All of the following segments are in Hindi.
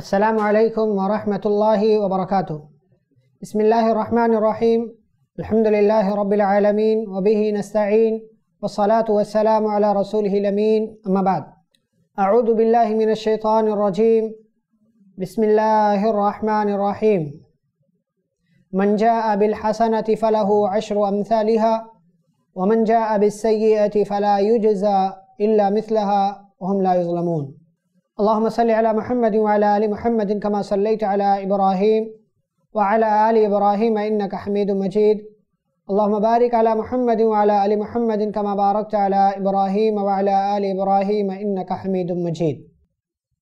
السلام عليكم ورحمة الله وبركاته بسم الله الرحمن الرحيم الحمد لله رب العالمين وبه نستعين والصلاة والسلام على رسوله الأمين أما بعد أعوذ بالله من الشيطان الرجيم بسم الله الرحمن الرحيم من جاء بالحسنة فله عشر أمثالها ومن جاء بالسيئة فلا يجزى إلا مثلها وهم لا يظلمون اللهم صل على محمد وعلى آل محمد كما صليت على إبراهيم وعلى آل إبراهيم إنك حميد مجيد اللهم بارك على محمد وعلى آل محمد كما باركت على إبراهيم وعلى آل إبراهيم إنك حميد مجيد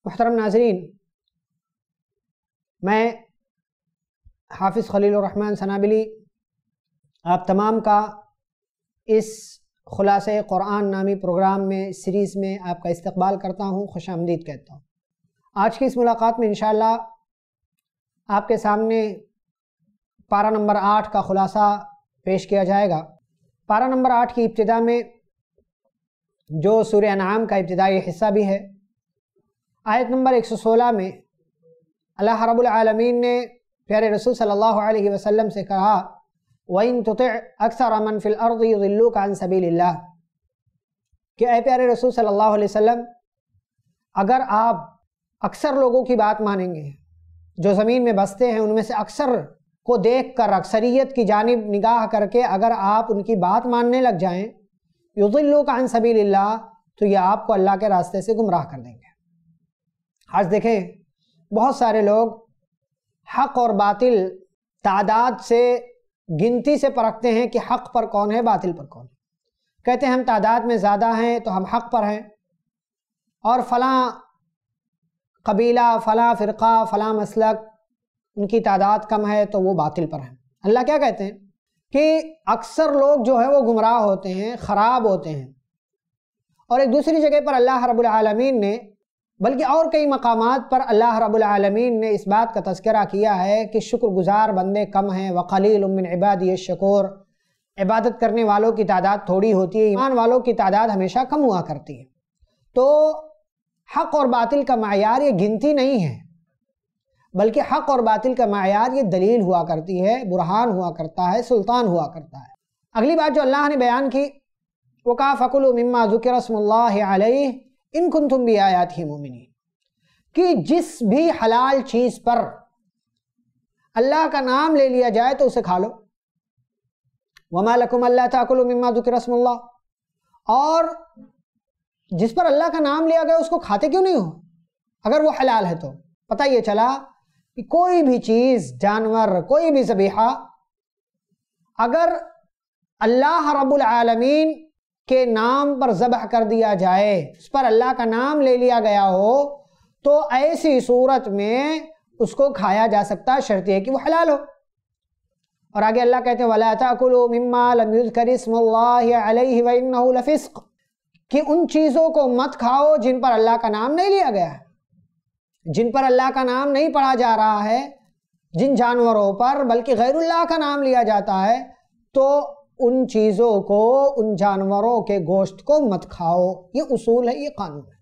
محترم ناظرين मैं حافظ खलील الرحمن सनाबिली آپ تمام کا اس खुलास क़ुरान नामी प्रोग्राम में सीरीज़ में आपका इस्तबाल करता हूँ खुश आमदीद कहता हूँ आज की इस मुलाकात में इन आपके सामने पारा नंबर आठ का ख़ुलासा पेश किया जाएगा पारा नंबर आठ की इब्तदा में जो सूर नाम का इब्तदाई हिस्सा भी है आयत नंबर एक सौ सोलह में अल्लाह रबालमीन ने प्यारे रसूल सल्लल्लाहु अलैहि वसल्लम से कहा वइन तो अक्सर अमन फिल अर्दिल्लू कान सबील्ला कि ए प्यारे रसूल सल्लल्लाहु अलैहि वसल्लम अगर आप अक्सर लोगों की बात मानेंगे जो ज़मीन में बसते हैं उनमें से अक्सर को देख कर अक्सरियत की जानब निगाह करके अगर आप उनकी बात मानने लग जाएँ युद्लो कान सबील्ला तो ये आपको अल्लाह के रास्ते से गुमराह कर देंगे आज देखें बहुत सारे लोग हक और बातिल तादाद से गिनती से परखते हैं कि हक पर कौन है बातिल पर कौन है कहते हैं हम तादाद में ज़्यादा हैं तो हम हक पर हैं और फलां कबीला फलां फ़िरका फलां मसलक उनकी तादाद कम है तो वो बातिल पर हैं अल्लाह क्या कहते हैं कि अक्सर लोग जो है वो गुमराह होते हैं ख़राब होते हैं और एक दूसरी जगह पर अल्लाह रब्बुल रबालमीन ने बल्कि और कई मकाम पर अल्लाह रबालमीन ने इस बात का तस्करा किया है कि शुक्रगुजार बंदे कम हैं वकलील उमिन इबाद ये शकोर इबादत करने वालों की तादाद थोड़ी होती है ईमान वालों की तादाद हमेशा कम हुआ करती है तो हक और बातिल का मैार ये गिनती नहीं है बल्कि हक और बातिल का मैार ये दलील हुआ करती है बुरहान हुआ करता है सुल्तान हुआ करता है अगली बात जो अल्लाह ने बयान की वो कहा फ़कुल मम्मा ज़ुकर रसमल्ला इन कुन तुम भी आयात ही मोमिनी कि जिस भी हलाल चीज पर अल्लाह का नाम ले लिया जाए तो उसे खा लो वमालकुम अल्लाह ताकुल मिम्मा और जिस पर अल्लाह का नाम लिया गया उसको खाते क्यों नहीं हो अगर वो हलाल है तो पता ये चला कि कोई भी चीज़ जानवर कोई भी जबीहा अगर अल्लाह रब्बुल आलमीन के नाम पर ज़बह कर दिया जाए उस पर अल्लाह का नाम ले लिया गया हो तो ऐसी सूरत में उसको खाया जा सकता है शर्त है कि वह हलाल हो और आगे अल्लाह कहते हैं वलाकुलफ़िस्क कि उन चीज़ों को मत खाओ जिन पर अल्लाह का नाम नहीं लिया गया है जिन पर अल्लाह का नाम नहीं पढ़ा जा रहा है जिन जानवरों पर बल्कि गैरुल्लाह का नाम लिया जाता है तो उन चीज़ों को उन जानवरों के गोश्त को मत खाओ ये उसूल है ये कानून है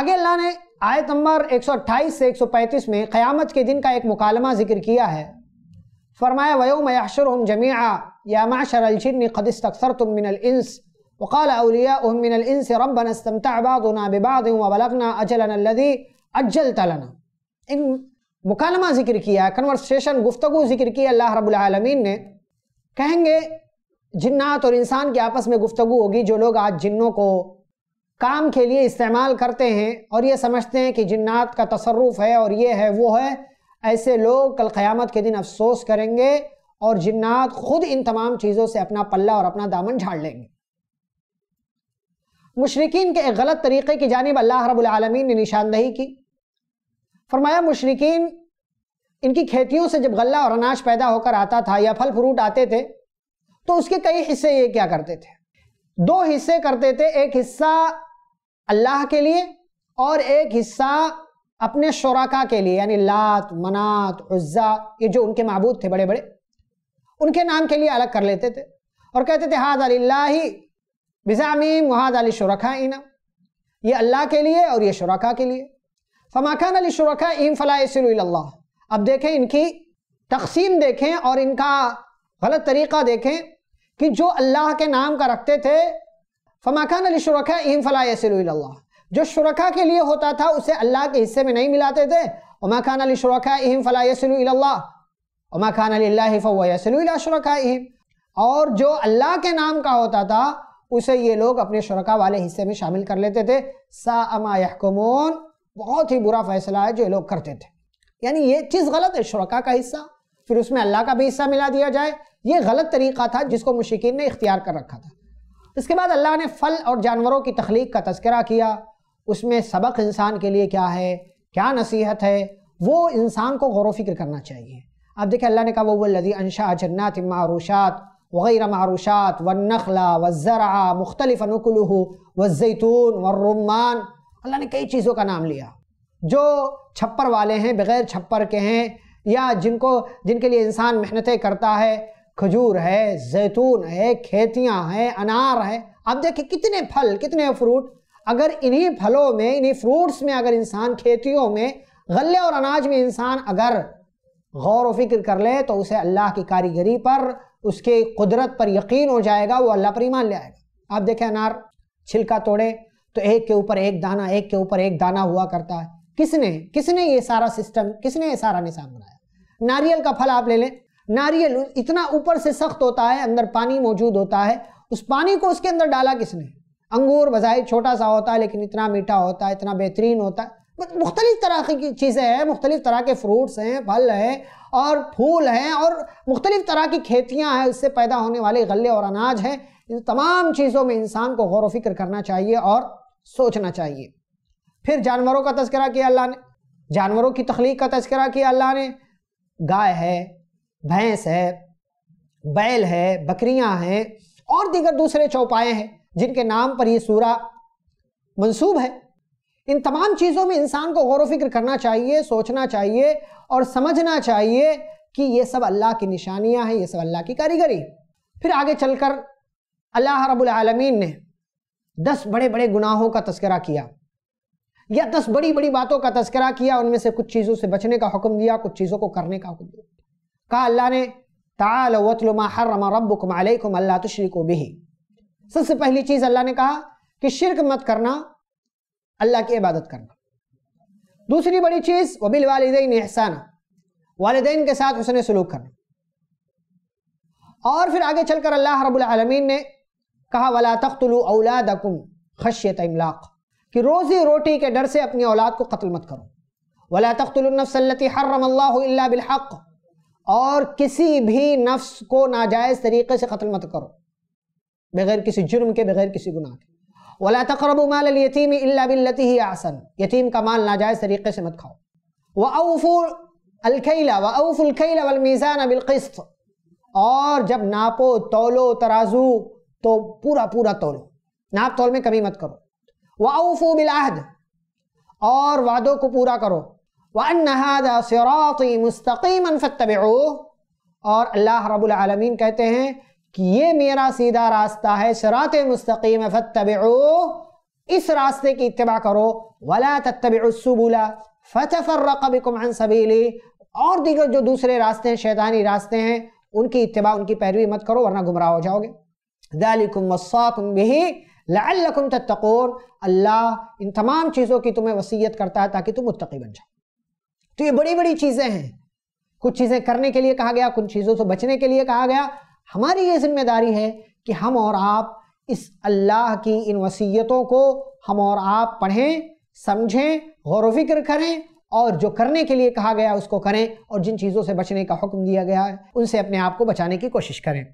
आगे अल्लाह ने आयत नंबर 128 से 135 में क़यामत के दिन का एक मुकालमा जिक्र किया है फरमाया वयो मयाशर हम जमिया या माशर अलशिन क़दिस तकसर तुम मिनलस वक़ाल अलिया मिनलस रबन इस्तमताबादना बिबाद वबलगना अजलन लदी अज्जल तलना इन मुकालमा जिक्र किया कन्वर्सेशन गुफ्तगु जिक्र किया अल्लाह रबालमीन ने कहेंगे जिन्नात और इंसान के आपस में गुफ्तगु होगी जो लोग आज जिन्नों को काम के लिए इस्तेमाल करते हैं और ये समझते हैं कि जिन्नात का तसरुफ़ है और ये है वो है ऐसे लोग कल क़यामत के दिन अफसोस करेंगे और जिन्नात खुद इन तमाम चीज़ों से अपना पल्ला और अपना दामन झाड़ लेंगे मुशरकिन के एक गलत तरीक़े की जानब अल्लाह रबालमीन ने निशानदही की फरमाया मुशरकिन इनकी खेतियों से जब गला और अनाज पैदा होकर आता था या फल फ्रूट आते थे तो उसके कई हिस्से ये क्या करते थे दो हिस्से करते थे एक हिस्सा अल्लाह के लिए और एक हिस्सा अपने शराका के लिए यानी लात मनात उज्जा ये जो उनके महबूद थे बड़े बड़े उनके नाम के लिए अलग कर लेते थे और कहते थे हाद अली बिजामी महाद अली शुरखा इना ये अल्लाह के लिए और ये शुरखा के लिए फमाखान अली शुरखा इम फला अब देखें इनकी तकसीम देखें और इनका गलत तरीक़ा देखें कि जो अल्लाह के नाम का रखते थे फमाखान अली शुरखा इम फ़लासल्ला जो शुरखा के लिए होता था उसे अल्लाह के हिस्से में नहीं मिलाते थे उमा खान अली शुरखा इम फ़लासल्ला उमा खान अली फ़वसल्ला शुरखा इम और जो अल्लाह के नाम का होता था उसे ये लोग अपने शुरखा वाले हिस्से में शामिल कर लेते थे सामाकमून बहुत ही बुरा फैसला है जो ये लोग करते थे यानी ये चीज़ गलत है शुरा का हिस्सा फिर उसमें अल्लाह का भी हिस्सा मिला दिया जाए ये गलत तरीक़ा था जिसको मुशिकीन ने इख्तियार कर रखा था इसके बाद अल्लाह ने फल और जानवरों की तख्लीक का तस्करा किया उसमें सबक इंसान के लिए क्या है क्या नसीहत है वो इंसान को गौर वफ़िक्र करना चाहिए अब देखिए अल्लाह ने कहा वो लदी अनशा जन्नात मारूशात वगैरह मारूशात व नखला व ज़रा मुख्तलिफ अनुकुल व जैतून व रुमान अल्लाह ने कई चीज़ों का नाम लिया जो छप्पर वाले हैं बग़ैर छप्पर के हैं या जिनको जिनके लिए इंसान मेहनतें करता है खजूर है जैतून है खेतियां हैं अनार है आप देखिए कितने फल कितने फ्रूट अगर इन्हीं फलों में इन्हीं फ्रूट्स में अगर इंसान खेतियों में गले और अनाज में इंसान अगर गौर व फिक्र कर ले तो उसे अल्लाह की कारीगरी पर उसके कुदरत पर यकीन हो जाएगा वो अल्लाह पर ईमान ले आएगा आप देखें अनार छिलका तोड़े तो एक के ऊपर एक दाना एक के ऊपर एक दाना हुआ करता है किसने किसने ये सारा सिस्टम किसने ये सारा निशान बनाया नारियल का फल आप ले लें नारियल इतना ऊपर से सख्त होता है अंदर पानी मौजूद होता है उस पानी को उसके अंदर डाला किसने अंगूर बजाय छोटा सा होता है लेकिन इतना मीठा होता है इतना बेहतरीन होता है मुख्तलिफ तरह की चीज़ें हैं मुख्तलिफ तरह के फ्रूट्स हैं फल हैं और फूल हैं और मुख्तलिफ तरह की खेतियाँ हैं उससे पैदा होने वाले गले और अनाज हैं इन तमाम चीज़ों में इंसान को गौर वफिक्र करना चाहिए और सोचना चाहिए फिर जानवरों का तस्करा किया अल्लाह ने जानवरों की तख्लीक का तस्करा किया अल्लाह ने गाय है भैंस है बैल है बकरियां हैं और दीगर दूसरे चौपाए हैं जिनके नाम पर ये सूरा मंसूब है इन तमाम चीज़ों में इंसान को गौर फिक्र करना चाहिए सोचना चाहिए और समझना चाहिए कि ये सब अल्लाह की निशानियां हैं ये सब अल्लाह की कारीगरी फिर आगे चलकर अल्लाह रबालमीन ने दस बड़े बड़े गुनाहों का तस्करा किया या दस बड़ी बड़ी बातों का तस्करा किया उनमें से कुछ चीज़ों से बचने का हुक्म दिया कुछ चीज़ों को करने का हुक्म दिया कहा अल्लाह ने ताल वतलमा हर्रमा रब्बुकुम अलैकुम अल्लाह तुशरिको बिही सबसे पहली चीज़ अल्लाह ने कहा कि शिरक मत करना अल्लाह की इबादत करना दूसरी बड़ी चीज़ वबिल वालदेन एहसाना वालदेन के साथ उसने सलूक करना और फिर आगे चलकर अल्लाह रबालमीन ने कहा वला तख्तलु औलादकुम खशियत इमलाक कि रोज़ी रोटी के डर से अपनी औलाद को कत्ल मत करो वला तख्तलनफ़सलती हर्रम अल्लाह बिलहक़ और किसी भी नफ्स को नाजायज़ तरीके से कत्ल मत करो बगैर किसी जुर्म के बगैर किसी गुनाह के वला तकरब माल यतीम इल्लाबिल्लती ही आसन यतीम का माल नाजायज़ तरीके से मत खाओ व औफू अलखैला व औफुलखैला वलमीज़ान बिलकस्त और जब नापो तोलो तराजू तो पूरा पूरा तोलो नाप तोल में कमी मत करो व बिलाहद और वादों को पूरा करो वन नहादा सराती मुस्तकीमन फ़तबो और अल्लाह रबालमीन कहते हैं कि ये मेरा सीधा रास्ता है शरात मुस्तकीम फ़तबो इस रास्ते की इतबा करो वला तत्तबुला फ़तफ़रकबिकुम सबीली और दीगर जो दूसरे रास्ते हैं शैतानी रास्ते हैं उनकी इतबा उनकी पैरवी मत करो वरना गुमराह हो जाओगे दालिकुम वसाकुम बिही लकुम तत्तकोर अल्लाह इन तमाम चीज़ों की तुम्हें वसीयत करता है ताकि तुम मुतकी बन जाओ तो ये बड़ी बड़ी चीजें हैं कुछ चीजें करने के लिए कहा गया कुछ चीजों से बचने के लिए कहा गया हमारी ये जिम्मेदारी है कि हम और आप इस अल्लाह की इन वसीयतों को हम और आप पढ़ें समझें गौर वफिक्र करें और जो करने के लिए कहा गया उसको करें और जिन चीज़ों से बचने का हुक्म दिया गया है उनसे अपने आप को बचाने की कोशिश करें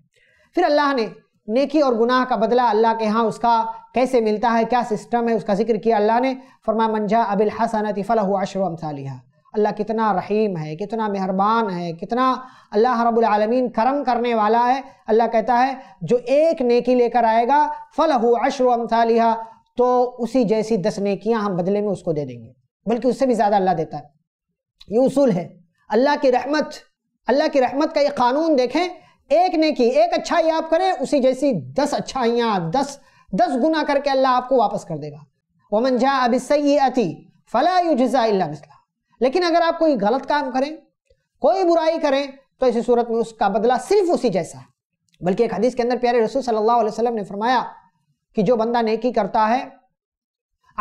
फिर अल्लाह ने नेकी और गुनाह का बदला अल्लाह के यहाँ उसका कैसे मिलता है क्या सिस्टम है उसका जिक्र किया अल्लाह ने फरमा मंजा अबिल हसनत हुआ अशरम सालिहा अल्लाह कितना रहीम है कितना मेहरबान है कितना अल्लाह रबालमीन करम करने वाला है अल्लाह कहता है जो एक नेकी लेकर आएगा फ़लहू अशर अमसालिहा तो उसी जैसी दस नेकियां हम बदले में उसको दे देंगे बल्कि उससे भी ज़्यादा अल्लाह देता है ये उसूल है अल्लाह की रहमत अल्लाह की रहमत का ये कानून देखें एक नेकी एक अच्छाई आप करें उसी जैसी दस अच्छाइयाँ दस दस गुना करके अल्लाह आपको वापस कर देगा वमन जा अब सही अति फ़ला युजा मिसला लेकिन अगर आप कोई गलत काम करें कोई बुराई करें तो इसी सूरत में उसका बदला सिर्फ उसी जैसा है बल्कि एक हदीस के अंदर प्यारे रसूल सल्लल्लाहु अलैहि वसल्लम ने फरमाया कि जो बंदा नेकी करता है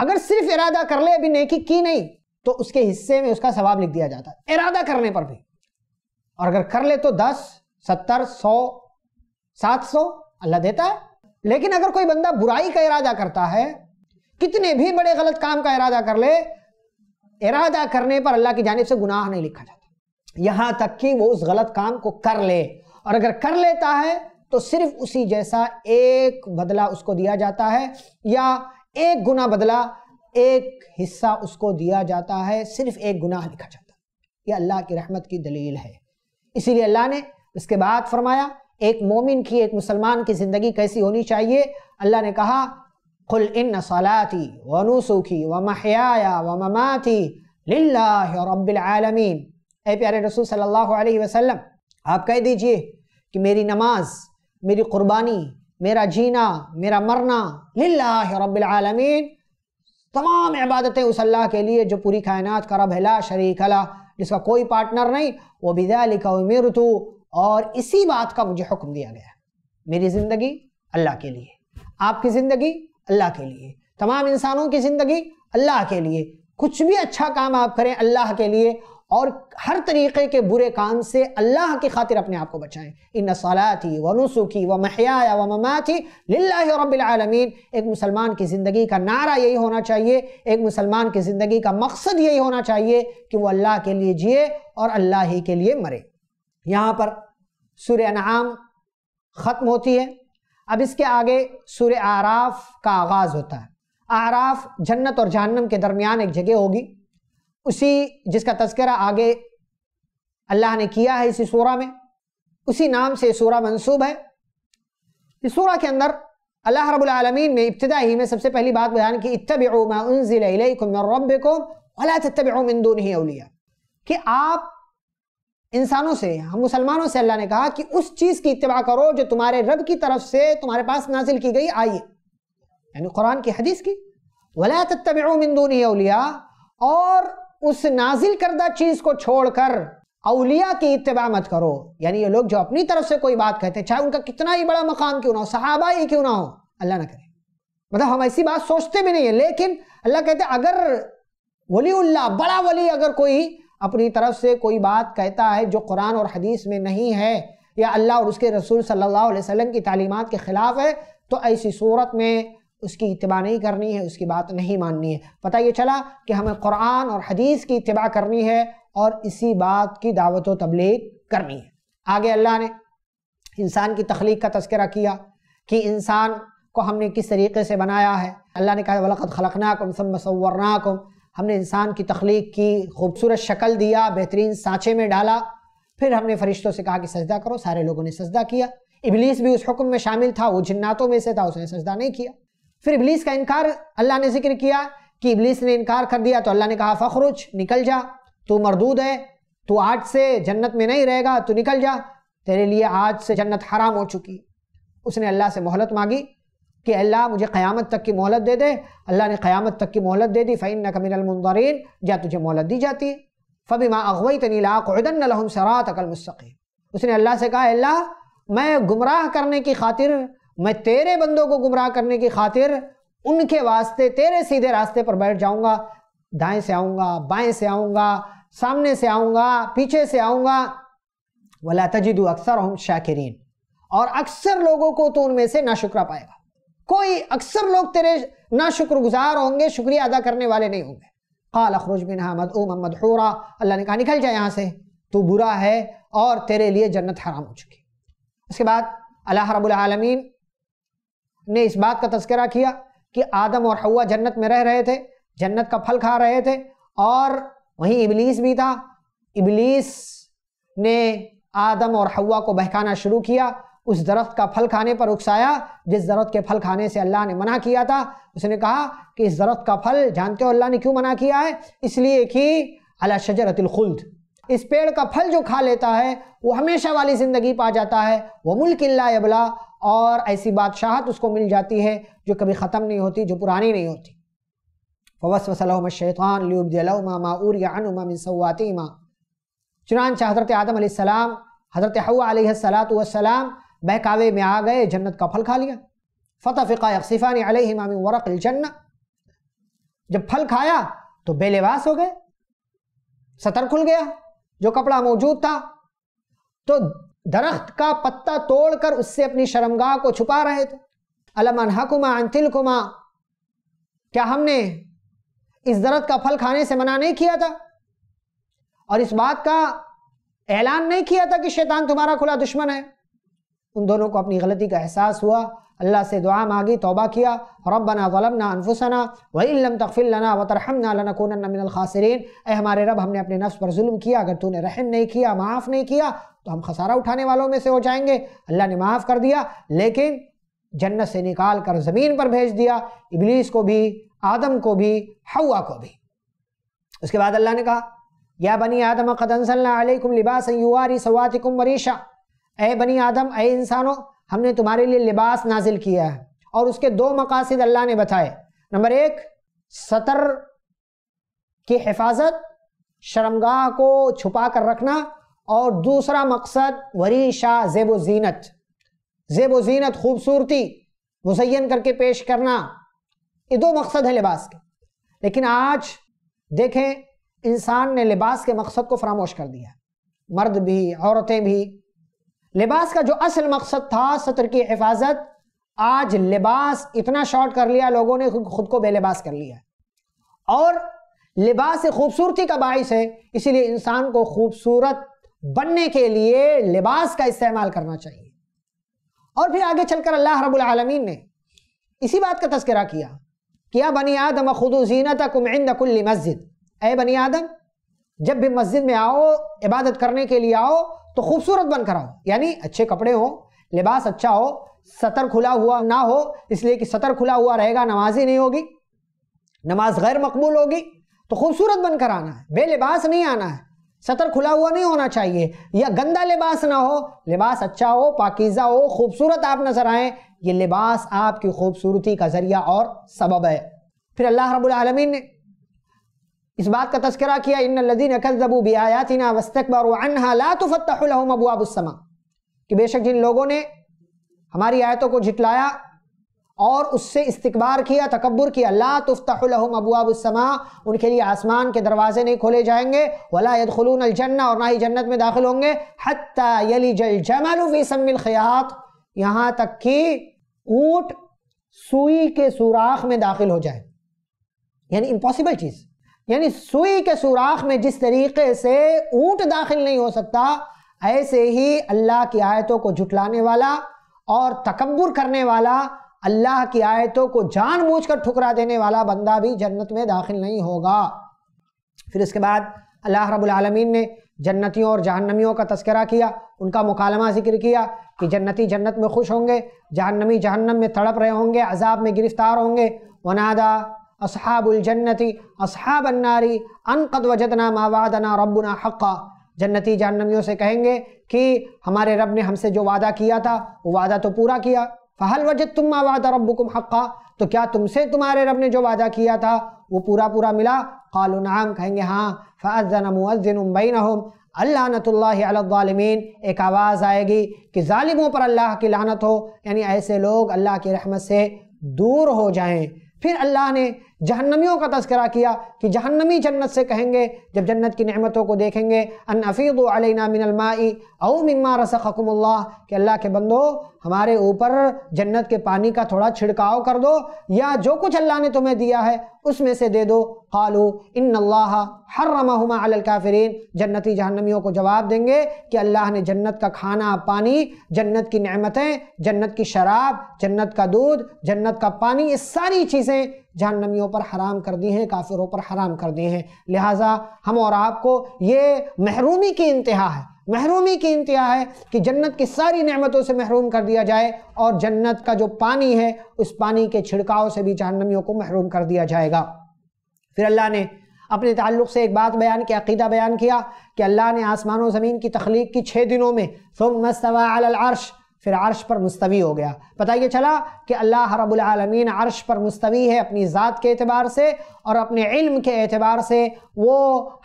अगर सिर्फ इरादा कर ले अभी नेकी की नहीं तो उसके हिस्से में उसका सवाब लिख दिया जाता है इरादा करने पर भी और अगर कर ले तो दस सत्तर सौ सात सौ अल्लाह देता है लेकिन अगर कोई बंदा बुराई का इरादा करता है कितने भी बड़े गलत काम का इरादा कर ले इरादा करने पर अल्लाह की जानब से गुनाह नहीं लिखा जाता यहाँ तक कि वो उस गलत काम को कर ले और अगर कर लेता है तो सिर्फ उसी जैसा एक बदला उसको दिया जाता है या एक गुना बदला एक हिस्सा उसको दिया जाता है सिर्फ एक गुनाह लिखा जाता है यह अल्लाह की रहमत की दलील है इसीलिए अल्लाह ने इसके बाद फरमाया एक मोमिन की एक मुसलमान की ज़िंदगी कैसी होनी चाहिए अल्लाह ने कहा कुल इन सलाती व नूसुखी व महयाया व ममाती लाबिलमीन ए प्यारे रसूल सल्लल्लाहु अलैहि वसल्लम आप कह दीजिए कि मेरी नमाज मेरी कुर्बानी मेरा जीना मेरा मरना लाबिलमीन तमाम इबादतें उस अल्लाह के लिए जो पूरी कायनात का रब है शरीक अला जिसका कोई पार्टनर नहीं वो बिदालिका उमिर तो और इसी बात का मुझे हुक्म दिया गया मेरी ज़िंदगी अल्लाह के लिए आपकी ज़िंदगी अल्लाह के लिए तमाम इंसानों की ज़िंदगी अल्लाह के लिए कुछ भी अच्छा काम आप करें अल्लाह के लिए और हर तरीके के बुरे काम से अल्लाह की खातिर अपने आप को बचाएं इन थी व नसुकी व महया व थी रबालमीन एक मुसलमान की ज़िंदगी का नारा यही होना चाहिए एक मुसलमान की ज़िंदगी का मकसद यही होना चाहिए कि वो अल्लाह के लिए जिए और अल्लाह ही के लिए मरे यहाँ पर सुर नाम ख़त्म होती है अब इसके आगे सूर्य आराफ का आगाज़ होता है आराफ जन्नत और जहन्नम के दरमियान एक जगह होगी उसी जिसका तस्करा आगे अल्लाह ने किया है इसी सूरा में उसी नाम से सूरा मंसूब है इस सूरा के अंदर अल्लाह रब्बुल आलमीन ने इब्तदा ही में सबसे पहली बात बयान की इतबिउमा उनजिल इलैकुम मिन रब्बिकुम वला तत्तबिउ मिन दूनिही औलिया कि आप इंसानों से हम मुसलमानों से अल्लाह ने कहा कि उस चीज़ की इतवा करो जो तुम्हारे रब की तरफ से तुम्हारे पास नाजिल की गई आई यानी कुरान की हदीस की वला तबिंदूनी अलिया और उस नाजिल करदा चीज़ को छोड़कर अलिया की इतबा मत करो यानी ये लोग जो अपनी तरफ से कोई बात कहते हैं चाहे उनका कितना ही बड़ा मकाम क्यों ना हो सहाबा ही क्यों ना हो अल्लाह ना करे मतलब हम ऐसी बात सोचते भी नहीं है लेकिन अल्लाह कहते अगर वली बड़ा वली अगर कोई अपनी तरफ से कोई बात कहता है जो कुरान और हदीस में नहीं है या अल्लाह और उसके रसूल सल्लल्लाहु अलैहि वसल्लम की तालीमत के ख़िलाफ़ है तो ऐसी सूरत में उसकी इतबा नहीं करनी है उसकी बात नहीं माननी है पता ये चला कि हमें कुरान और हदीस की इतबा करनी है और इसी बात की दावत व तबलीग करनी है आगे अल्लाह ने इंसान की तख्लीक का तस्करा किया कि इंसान को हमने किस तरीके से बनाया है अल्लाह ने कहा वलक़द खलकनाकुम सब मसवरनाकुम हमने इंसान की तख्लीक की खूबसूरत शक्ल दिया बेहतरीन सांचे में डाला फिर हमने फरिश्तों से कहा कि सजदा करो सारे लोगों ने सजदा किया इबलीस भी उस हुक्म में शामिल था वो जिन्नातों में से था उसने सजदा नहीं किया फिर इबलीस का इनकार अल्लाह ने जिक्र किया कि इबलीस ने इनकार कर दिया तो अल्लाह ने कहा फ़खरुज निकल जा तू मरदूद है तू आज से जन्नत में नहीं रहेगा तू निकल जा तेरे लिए आज से जन्नत हराम हो चुकी उसने अल्लाह से मोहलत मांगी कि अल्लाह मुझे क़्यामत तक की मोहलत दे दे अल्लाह ने क़्यामत तक की मोहलत दे दी फ़ैन नकमिनमदरीन जा तुझे मोहलत दी जाती है फ़बी माँ अगवई तनीलाकन सरात अकलमस्तकीम उसने अल्लाह से कहा अल्लाह मैं गुमराह करने की खातिर मैं तेरे बंदों को गुमराह करने की खातिर उनके वास्ते तेरे सीधे रास्ते पर बैठ जाऊँगा दाएँ से आऊँगा बाएँ से आऊँगा सामने से आऊँगा पीछे से आऊँगा वला तजिद अक्सर हम शाकिरीन और अक्सर लोगों को तो उनमें से ना शुक्रा पाएगा कोई अक्सर लोग तेरे ना शुक्रगुजार होंगे शुक्रिया अदा करने वाले नहीं होंगे काल अखरुज बिन अहमद ओ मोहम्मद खोरा अल्लाह ने कहा निकल जाए यहाँ से तो बुरा है और तेरे लिए जन्नत हराम हो चुकी उसके बाद अल्लाह रबालमीन ने इस बात का तस्करा किया कि आदम और हवा जन्नत में रह रहे थे जन्नत का फल खा रहे थे और वहीं इबलीस भी था इबलीस ने आदम और हवा को बहकाना शुरू किया उस दरख्त का फल खाने पर उकसाया जिस दरख्त के फल खाने से अल्लाह ने मना किया था उसने कहा कि इस दरख्त का फल जानते हो अल्लाह ने क्यों मना किया है इसलिए कि अला खुल्द इस पेड़ का फल जो खा लेता है वो हमेशा वाली ज़िंदगी पा जाता है वह मुल्क अबला और ऐसी बादशाहत उसको मिल जाती है जो कभी ख़त्म नहीं होती जो पुरानी नहीं होती फवस वसलम शैतानमाउरियानुमासवातिमा चुनानचा हज़रत आदम हज़रत हवा सलात वसलाम बहकावे में आ गए जन्नत का फल खा लिया फ़तः फ़िका यकसीफ़ा ने अलहमाम वरक जन्ना जब फल खाया तो बेलेवास हो गए सतर खुल गया जो कपड़ा मौजूद था तो दरख्त का पत्ता तोड़कर उससे अपनी शर्मगाह को छुपा रहे थे अलमन हकुमा अंतिल कुमा क्या हमने इस दरख्त का फल खाने से मना नहीं किया था और इस बात का ऐलान नहीं किया था कि शैतान तुम्हारा खुला दुश्मन है उन दोनों को अपनी गलती का एहसास हुआ अल्लाह से दुआ मांगी तोबा किया रबना वलमना अनफुसना वही लम तकफिल लना मिनल ए हमारे रब हमने अपने नफ्स पर जुल्म किया अगर तूने रहम नहीं किया माफ़ नहीं किया तो हम खसारा उठाने वालों में से हो जाएंगे अल्लाह ने माफ़ कर दिया लेकिन जन्नत से निकाल कर ज़मीन पर भेज दिया इबलीस को भी आदम को भी हवा को भी उसके बाद अल्लाह ने कहा या बनी आदम कदनसल्ला लिबास युवारी सवातिकुम वरीशा ए बनी आदम ए इंसानों हमने तुम्हारे लिए लिबास नाजिल किया है और उसके दो मकासद अल्लाह ने बताए नंबर एक सतर की हिफाजत शर्मगाह को छुपा कर रखना और दूसरा मकसद वरी शाह जेब जीनत जेब जीनत खूबसूरती मुसैन करके पेश करना ये दो मकसद है लिबास के लेकिन आज देखें इंसान ने लिबास के मकसद को फरामोश कर दिया मर्द भी औरतें भी लिबास का जो असल मकसद था सत्र की हिफाजत आज लिबास इतना शॉर्ट कर लिया लोगों ने खुद को बेलिबास कर लिया और लिबास खूबसूरती का बायस है इसीलिए इंसान को खूबसूरत बनने के लिए लिबास का इस्तेमाल करना चाहिए और फिर आगे चलकर अल्लाह रब्बुल आलमीन ने इसी बात का तस्करा किया किया बनी आदम खुद जीनत कुल्ली मस्जिद ए बनी आदम जब भी मस्जिद में आओ इबादत करने के लिए आओ तो खूबसूरत बनकर आओ यानी अच्छे कपड़े हो लिबास अच्छा हो सतर खुला हुआ ना हो इसलिए कि सतर खुला हुआ रहेगा नमाज ही नहीं होगी नमाज गैर मकबूल होगी तो खूबसूरत बनकर आना है बेलिबास नहीं आना है सतर खुला हुआ नहीं होना चाहिए या गंदा लिबास ना हो लिबास अच्छा हो पाकिज़ा हो खूबसूरत आप नज़र आए ये लिबास आपकी खूबसूरती का ज़रिया और सबब है फिर अल्लाह रबालमीन ने इस बात का तस्करा किया इन लदीन अकदबू बियातिना वस्तकबर अनहा ला तुफ़तहम अबूआबुलसमा कि बेशक जिन लोगों ने हमारी आयतों को झिटलाया और उससे इस्तकबार किया तकबर किया ला तुफ़तहम अबूआबुलसमा उनके लिए आसमान के दरवाजे नहीं खोले जाएंगे वला खलून अलजन्ना और ना ही जन्नत में दाखिल होंगे हत्ता यली जल जमलफ़ी सम्मिलखयात यहाँ तक कि ऊँट सुई के सुराख में दाखिल हो जाए यानी इम्पॉसिबल चीज़ यानी सुई के सुराख में जिस तरीके से ऊंट दाखिल नहीं हो सकता ऐसे ही अल्लाह की आयतों को झुटलाने वाला और तकबर करने वाला अल्लाह की आयतों को जानबूझकर ठुकरा देने वाला बंदा भी जन्नत में दाखिल नहीं होगा फिर इसके बाद अल्लाह रबालमीन आलमीन ने जन्नतियों और जहन्नमियों का तस्करा किया उनका मुकालमा जिक्र किया कि जन्नती जन्नत में खुश होंगे जहन्नमी जहन्नम में तड़प रहे होंगे अजाब में गिरफ्तार होंगे वनादा असहाबुलजन्नति असहाबन्नारी अनकद वजदना मावादना रबना हक़ा जन्नती जानमियों से कहेंगे कि हमारे रब ने हमसे जो वादा किया था वो वादा तो पूरा किया फ़हल वजद तुम वादा रबुकुम हक़ा तो क्या तुमसे तुम्हारे रब ने जो वादा किया था वो पूरा पूरा मिला कालू नाम कहेंगे हाँ फ़ाजन मुआजिन बैन अल्लाह नतमीन एक आवाज़ आएगी कि ालिमों पर अल्लाह की लानत हो यानी ऐसे लोग अल्लाह की रहमत से दूर हो जाएँ फिर अल्लाह ने जहन्नमियों का तस्करा किया कि जहन्नमी जन्नत से कहेंगे जब जन्नत की नहमतों को देखेंगे अन अफ़ीद अलना मिनलमाई औ मम्मा रसकमल्ला के अल्लाह के बंदो हमारे ऊपर जन्नत के पानी का थोड़ा छिड़काव कर दो या जो कुछ अल्लाह ने तुम्हें दिया है उसमें से दे दो कालू इन अल्लाह हर रमा अलकाफरीन जन्नती जहन्नमियों को जवाब देंगे कि अल्लाह ने जन्नत का खाना पानी जन्नत की नहमतें जन्नत की शराब जन्नत का दूध जन्नत का पानी ये सारी चीज़ें जहनमियों पर हराम कर दिए हैं काफिरों पर हराम कर दिए हैं लिहाजा हम और आपको ये महरूमी की इंतहा है महरूमी की इंतहा है कि जन्नत की सारी नेमतों से महरूम कर दिया जाए और जन्नत का जो पानी है उस पानी के छिड़काव से भी जहनमियों को महरूम कर दिया जाएगा फिर अल्लाह ने अपने ताल्लुक से एक बात बयान किया अकीदा बयान किया कि अल्लाह ने आसमान ज़मीन की तख्लीक की छः दिनों में सुम मस्तवा अलआरश फिर अर्श पर मुस्तवी हो गया पता ये चला कि अल्लाह रबालमीन अर्श पर मुस्तवी है अपनी ज़ात के अतबार से और अपने इल्म के अतबार से वो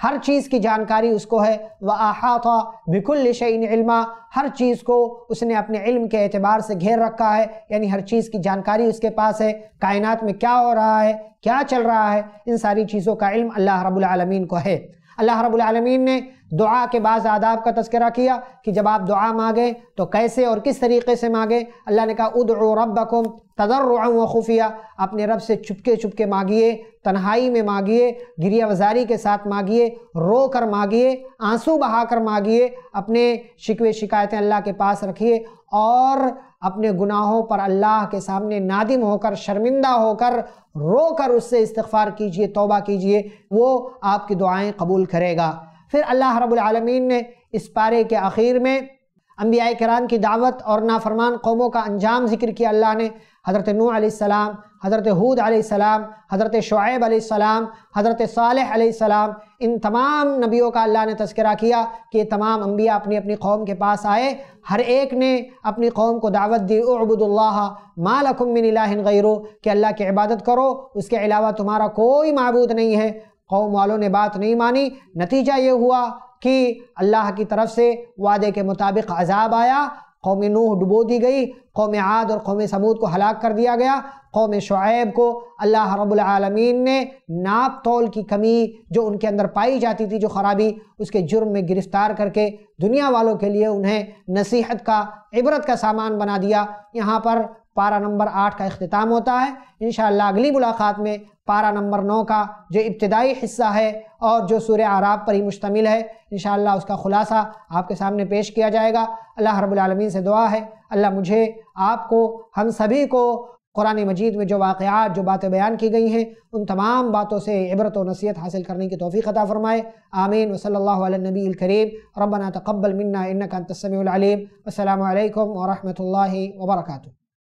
हर चीज़ की जानकारी उसको है व अहाता बिकुल शैन इल्मा हर चीज़ को उसने अपने इल्म के अतबार से घेर रखा है यानी हर चीज़ की जानकारी उसके पास है कायनात में क्या हो रहा है क्या चल रहा है इन सारी चीज़ों का इल्म अल्लाह रबालमीन को है अल्लाह रबालमीन ने दुआ के बाद आदाब का तस्करा किया कि जब आप दुआ मांगे तो कैसे और किस तरीके से मांगे अल्लाह ने कहा उद रबकुम तदर व खुफिया अपने रब से चुपके चुपके मांगिए तन्हाई में मांगिए गिरियावजारी के साथ मांगिए रो कर मांगिए आंसू बहा कर मांगिए अपने शिकवे शिकायतें अल्लाह के पास रखिए और अपने गुनाहों पर अल्लाह के सामने नादिम होकर शर्मिंदा होकर रो कर उससे इस्तफ़ार कीजिए तोबा कीजिए वो आपकी दुआएं कबूल करेगा फिर अल्लाह रबालमीन ने इस पारे के आखिर में अम्बिया कराम की दावत और नाफरमान कौमों का अंजाम जिक्र किया अल्लाह ने हज़रत नू हज़रत हूद आसमाम हज़रत शुएब आसमाम हज़रत सालह आसमाम इन तमाम नबियों का अल्लाह ने तस्करा किया कि तमाम अम्बिया अपनी अपनी कौम के पास आए हर एक ने अपनी कौम को दावत दी उबुदुल्ला मालकुम मिन गैरो कि अल्लाह की इबादत करो उसके अलावा तुम्हारा कोई मबूद नहीं है कौम वालों ने बात नहीं मानी नतीजा ये हुआ कि अल्लाह की तरफ से वादे के मुताबिक अजाब आया कौम नूह डुबो दी गई कौम आद और कौम समूद को हलाक कर दिया गया कौम शुएब को अल्लाह रबालमीन ने नाप तोल की कमी जो उनके अंदर पाई जाती थी जो खराबी उसके जुर्म में गिरफ़्तार करके दुनिया वालों के लिए उन्हें नसीहत का इबरत का सामान बना दिया यहाँ पर पारा नंबर आठ का अख्ताम होता है इन अगली मुलाकात में पारा नंबर नौ का जो इब्तदाई हिस्सा है और जो सूर्य आराब पर ही मुश्तमिल है इन उसका ख़ुलासा आपके सामने पेश किया जाएगा अल्लाह रबालमीन से दुआ है अल्लाह मुझे आपको हम सभी को कुरान मजीद में जो वाक़ात जो बातें बयान की गई हैं उन तमाम बातों से इबरत व नसीहत हासिल करने की तोफ़ी ख़ा फ़रमाए आमीन वसल करीम रबना तकबल मन्ना इनका तस्मीम अल्लाम वरहमल वर्का